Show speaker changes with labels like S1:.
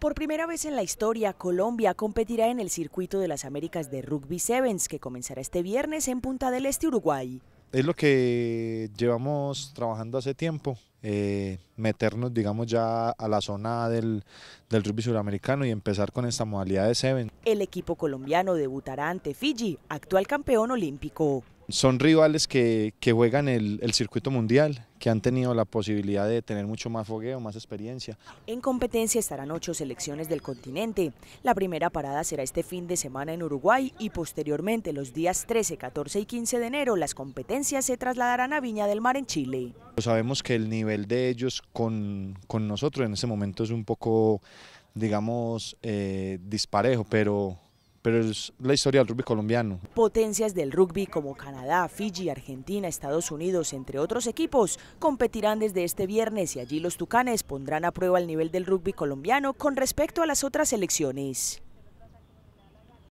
S1: Por primera vez en la historia, Colombia competirá en el circuito de las Américas de Rugby Sevens, que comenzará este viernes en Punta del Este, Uruguay.
S2: Es lo que llevamos trabajando hace tiempo, eh, meternos, digamos, ya a la zona del, del rugby suramericano y empezar con esta modalidad de Sevens.
S1: El equipo colombiano debutará ante Fiji, actual campeón olímpico
S2: son rivales que, juegan el, circuito mundial, que han tenido la posibilidad de tener mucho más fogueo, más experiencia.
S1: En competencia estarán ocho selecciones del continente. La primera parada será este fin de semana en Uruguay y posteriormente los días 13, 14 y 15 de enero las competencias se trasladarán a Viña del Mar en Chile.
S2: Pues sabemos que el nivel de ellos con, nosotros en ese momento es un poco, digamos, eh, disparejo, pero pero es la historia del rugby colombiano.
S1: Potencias del rugby como Canadá, Fiji, Argentina, Estados Unidos, entre otros equipos, competirán desde este viernes y allí los Tucanes pondrán a prueba el nivel del rugby colombiano con respecto a las otras selecciones.